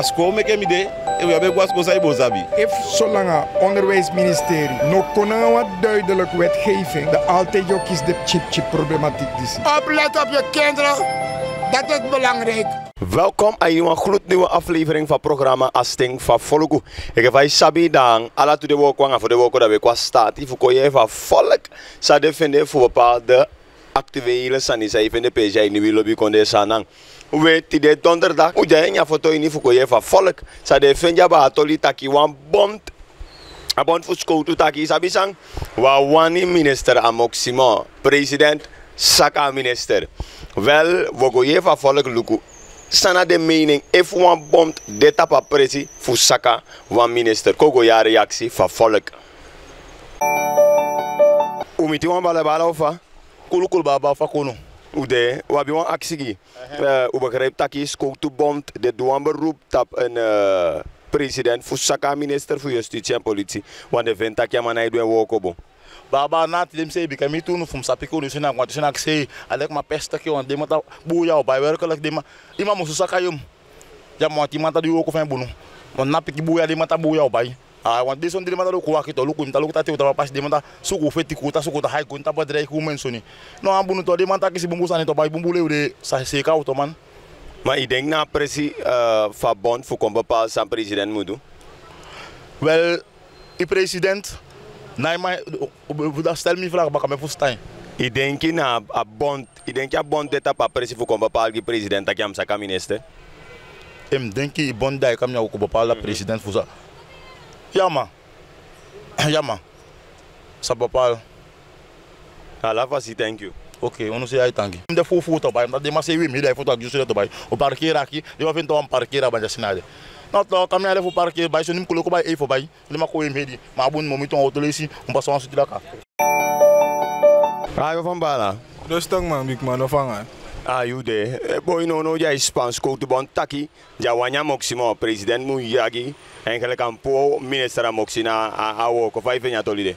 asko meke mi de e we hebben wat kosa bozabi. sabi if zolang onderwijsministerie no konan wat duidelijk wetgeving de altijd jo de chip chip problematiek dis oplet op je kinderen dat is belangrijk Welkom aan een nieuwe aflevering van programma Asting van Volk. Ik heb je sabi dan alla to de en voor de woorden dat we qua staat die voor je van volk zou vinden voor bepaalde actuele sanisai vinden PJ nu wil lobby konde sanang. Weet je donderdag u jai nya foto in fuko ye fa volk sa de fenja ba atoli taki wan bond a bond fu to taki sabi sang wa wani minister amoksimo, president saka minister wel wogo ye fa volk luku sana de mening if e wan bond de tapa presi fu saka wan minister kogo ya reactie fa volk umiti wan bala bala kulukul baba fakunu. Ude, we hebben een actie. Uh, we dat is bond de beroep op een eh, president, fusaka minister voor justitie en politie. Want de dat je baba na tilim sei bika mitu no fum sapiko ni dus sina ngwati sina sei alek ma pesta ki on dema ta buya o bai werka lek dema ima musu sakayum ya mo ti mata di bunu napiki buya die man, buya o bij. Ah, want this awan deson diri mata luku wakito oh, luku minta luku tati utara pas demanta oh, suku so oh, kuta suku tahai kun tapa dari ku mensoni no ambun to demanta kisi bumbu sani to pai bumbu le ude sa seka utoman ma ideng na presi uh, fa bon fu komba pa sam president mudu well i president na ma da stel mi vraag baka me fu stain i denki na a bond i denki a bond deta pa presi fu komba pa algi president ta kiam sa kamineste em denki i bond dai kam nya ku bapala president fu sa Yama, Yama, Ja man. Sa papal. thank you. Ok, eu não sei aí tanque. Ainda fui foto, pai. Ainda mais sei o e daí foto aqui, eu pai. O parqueiro aqui, eu vou vender um parqueiro a banda assinada. Não, tô, tá, também tá, levo o parqueiro, pai. Se eu não me coloco, pai, aí foi, pai. Eu não me acolho em meio. Mas bom, no momento, um outro lesse, um passou uma cá. Ah, eu vou embora. Dois tanques, mano, big, mano, eu vou ayude boy no ya hispan school tu bon taki ya wanya moximo president mu yagi en kele kampo ministra moxina a awo ko fa tolide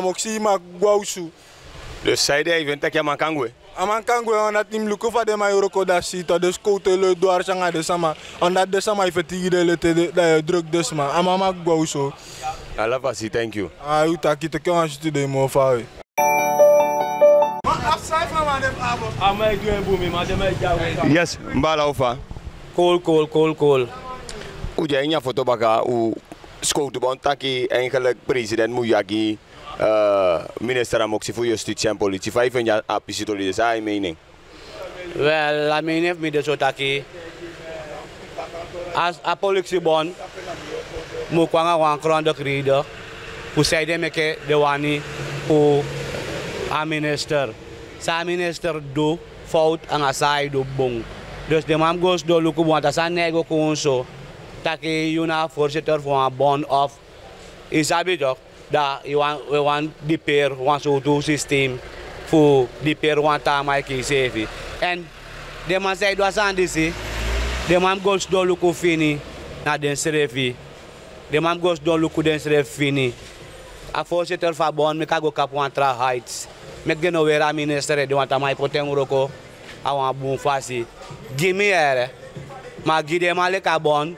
moksima guausu. Le saide ay venta kia mankangwe amankangwe a tim luko fa de mayoroko da ta de skote le doar sanga de sama a de sama i fatigi de le te de drug de sama amama A ala fasi thank you ah uta kite a jiti de mo fa Yes, mbala ufa. Cool, cool, cool, cool. Uja inya foto baka u skoot bontaki engelek presiden president Muyagi. Eh, Ministera am ook si fu justitie en politie lidesai ifen ja apisitolide ime mening well i mean if mi de sotaki as a poliksi bon mu kwanga wan krondo krido pu saide meke de wani pu a minister sa minister do fout ang asai do bong dus de mam gos do luku bon ta nego kunso taki yuna forsitor fo a bond of isabi dok dat you want, we want die want zo'n so systeem voor die peer want aan mij kiezen. En de man zei dat aan deze, de man gaat door de fini naar de schreef. De man gaat door de schreef fini. A voorzitter van Bon, ik ga ook op Wantra Heights. Ik ga nog weer aan minister, die want aan mij poten uroko. Awan boom fasi. Gimme ere. Maar gide male kabon.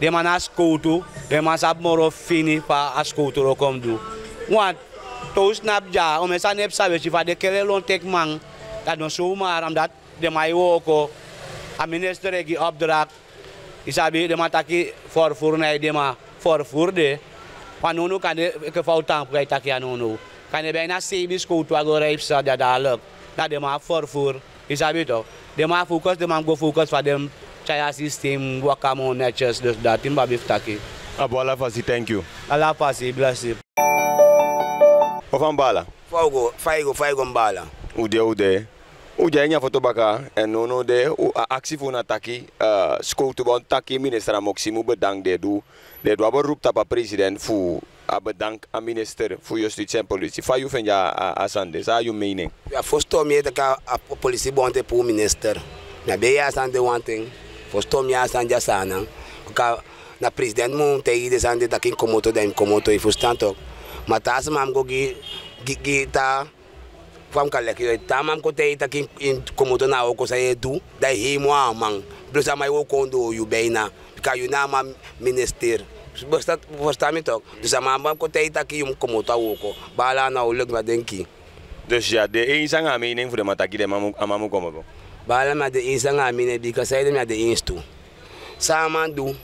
de man koutou, de man sab moro fini pa ascolto lo kom du. Wan, to snap ja, om sa nep sabe si fa de kere lon tek man, dat no zomaar dat, de yo ko, a minister egi opdracht, isabi de man taki forfur na de ma forfur de, pa panunu kan de ke pou kai taki anunu. Kan de bijna sebis koutu agora ipsa da dalok, na de ma forfur, isabi to. De man fokus, de man go fokus fa dem China system work among natures, that in will be taken. Abo Allah fasi, thank you. Allah fasi, bless you. Ofan bala? Faigo, faigo, mbala. Ude, ude. Ude nya foto baka en no de u aksi fona taki uh, school to bon taki minister moximu bedang de du de du abo roep tapa president fu a bedank a minister voor justitie en politie. Van jou vind je Asande, dat is jouw mening? Ja, voorstel me dat ik a politie bond voor minister. na ben one thing postom ya san sana ka na president mu te ide san de takin komoto den komoto i fustanto matas mam go gi gi, gi ta fam ka lek yo e ta mam ko te takin in komoto na o ko sa edu da hi mo amang plus mai wo kondo yu beina ka yu na mam minister Basta, basta mi tok. Dus ama mam ko te woko. Bala na ulek denki. Dus ja, de een zang aan mening voor de mataki de mamu Bala ma de is nga mine because I dem de instu. Samandu, Sama do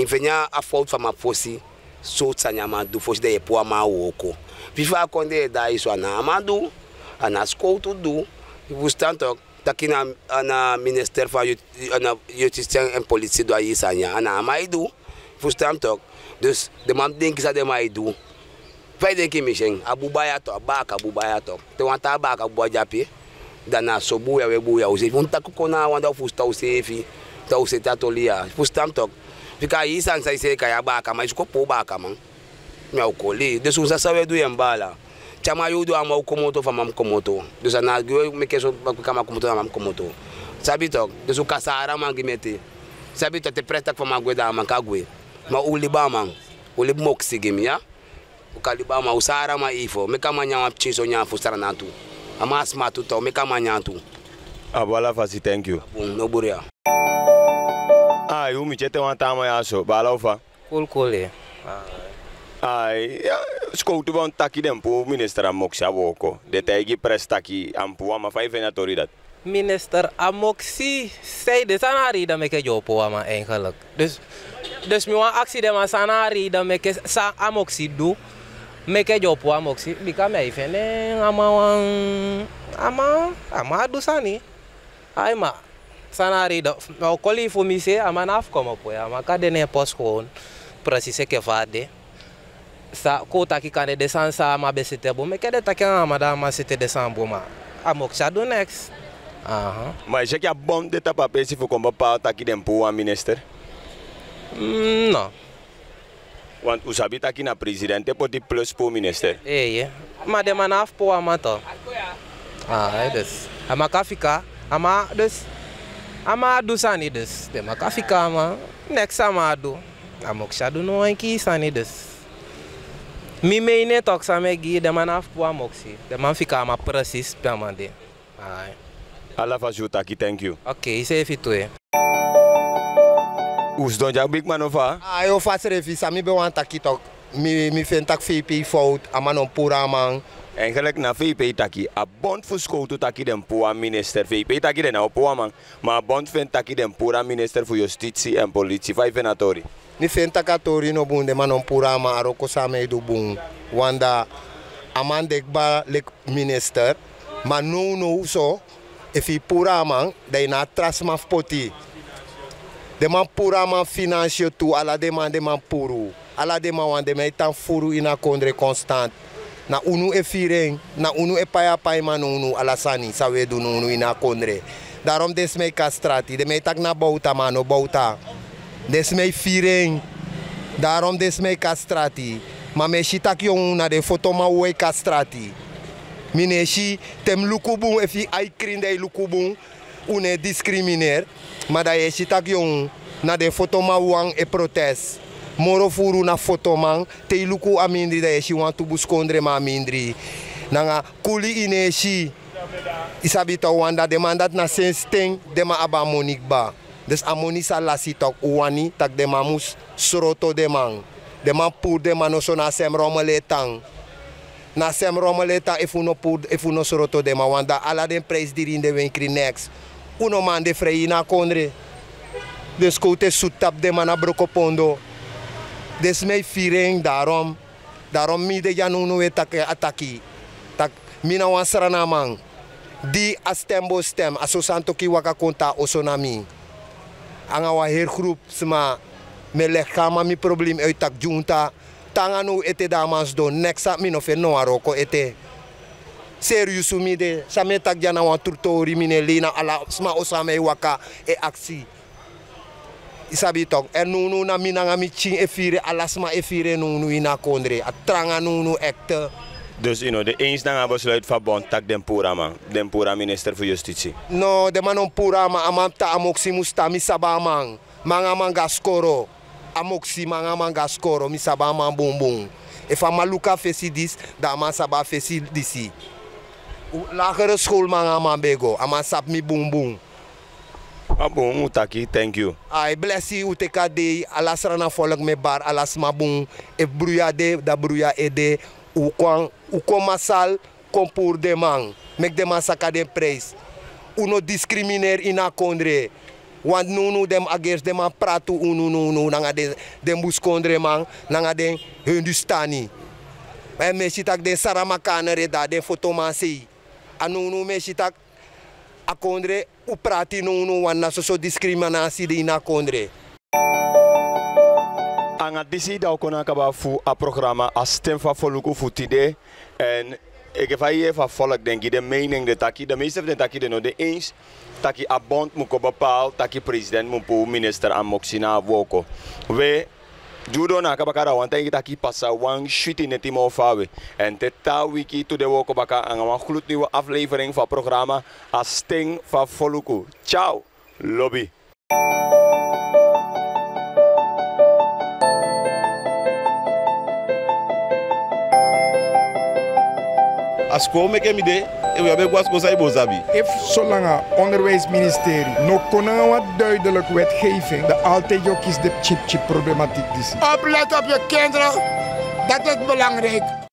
infenya a fault from a fosi so tsanya ma do fosi de po ma woko. Fifa konde e da iso na amadu ana school to do. You stand up ana na minister van na justitie en politi do is anya ana amai do. You Dus de man denk is dat de mai do. Pai denk ik e abubaya to abaka abubaya to. Te want abaka abubaja pie. dana sobuya we buya usi funta kukona wanda usefi ta useta tolia fusta mtok fika yi sansa ise kaya baka ma isuko po baka man yembala chama ama ukomoto fama mkomoto desu mekeso kama komoto ama mkomoto sabi tok desu kasara te presta fama gwe da kagwe ma uliba man ukalibama usara ma ifo mekama nyawa chiso nyafu sara natu ama sma tu tɔ mi ka ma nya tu ah, fasi thank you no buria ai ah, umi chete wan tama ya so bala ufa cool cool e eh. ai ah, eh, skoutu bon taki den po minister amoksa woko de taigi pres taki ampu ama fai vena toridat minister Amoxie zei de sanari dat ik job maar eigenlijk. Eh, dus, dus mijn actie de sanari dat ik Amoxie doe. meke bika mei bikame ifene wang ama ama ai aima sanari do koli fumi se ama nafko mopo ya kade ne prasi se ke fade sa ko taki kane de sansa ama besete bo meke de taki ama da ama sete de bu ma amoksa do next Aha. Mas já que a bom de ta se for com pa papai tá aqui minister? Mm, Want u sabi taki na presidente poti plus po minister. Ei, eh, ma de af po amato. Ah, dus. Ama kafika, ama dus. Ama adu sani dus. De ma kafika ama next ama adu. Amok shadu no ki sani dus. Mi meine tok sa me gi de manaf po amoksi. De man fika ama pe amande. Ah. Ala fajuta ki thank you. Okay, safe it Oes don jouw big man of a? Ah, yo fa servi sa mi be wan taki tok. Mi mi fen tak VP fout aman on pura man. En gelijk na VP taki, a bond voor school to den poa minister. VP taki den nou poa man. Maar a bond fen taki den poa minister voor justitie en politie. Vijf en atori. Mi fen tak atori no bun de man on pura man aroko same do bun. Wanda aman dekba lek minister. Maar nu no so, if e i pura man, dai na trasmaf poti. Dema pura ma financio tu ala dema dema puru. Ala dema wan dema itan furu ina kondre constant. Na unu e firen, na unu e paya pay man unu ala sani sa wedu unu ina kondre. Daarom des desmei castrati. de mei tak na bauta no bauta. Desmei firen. Daarom des mei kastrati. Ma me shi tak una de foto ma uwe castrati. Mine shi tem lukubun e fi ai krinde lukubun une discriminer. Maar daar is tá ook jong. na de foto wang e protest. Moro furu na foto man te luku amindri daí esse wan to buskondre ma amindri. Nanga kuli ine isabita wanda demandat na sensteng dema aba monik ba. Dus amonisa lasi tok uwani tak demamus soroto demang. Demang pur demanoso na sem romeletang. na sem romeleta efuno funo pur e soroto de mawanda ala den preis dirinde wenkri next uno mande frei na kondre. Dus kote soetap de mana brokopondo. Dus mijn viering daarom. Daarom mi de januno we ataki. Tak mina wan saranamang. Di astembo stem asosanto ki waka konta osonami. Anga wa her groep sma me lekama mi problem uit e tak junta. Tanganu ete damas do nexa mi no fe no aroko ete serieus yu sumiide same tagjana wan turto mine lina ala sma osame waka e aksi isabi tok e nunu na minanga mi chin e fire ala sma e fire nunu ina kondre a tranga nunu ekte Dus you know, de eens dan hebben besluit van bond tak den purama, den pura minister voor justitie. No, de man on purama amanta ta amoksi mustami sabamang, manga manga skoro, amoksi manga manga skoro mi sabamang bum e maluka fesi dis, da man saba fesi disi lagere school manga mabego sap mi boom boom Abon, ah, utaki, thank you. I bless you, uteka de, alas rana volg me bar, alas mabon, e bruya de, da bruya e de, ukwan, ukwan masal, kom de man, mek de man saka den prijs. Uno discrimineer in a kondre, want nu nu dem agers nou nou nou, de man pratu unu nu nu, nanga de, den bus kondre man, nanga dem hindustani. En me sitak den saramakane reda, des fotoman anunu me sitak akondre u prati nunu wanna so so discriminasi di na kondre anga disi da kona kaba fu a programma a stem foluku fu en ik ga je van volk denk de mening de taki de meeste de taki de no de eens taki abond bond moet bepaald taki president moet minister aan moxina woko we judo na kabaka ra wanta kita ki passa wang shooting in timo fawe en te ta wiki to de woko baka ang wa nieuwe aflevering van programma sting van Voluku. Ciao lobby. Als asikome ke en we gwas kosa ibozabi if zolang onderwijsministerie nog konen wat duidelijk wetgeving de altijd ook is de chip chip problematiek oplet op je kinderen dat is belangrijk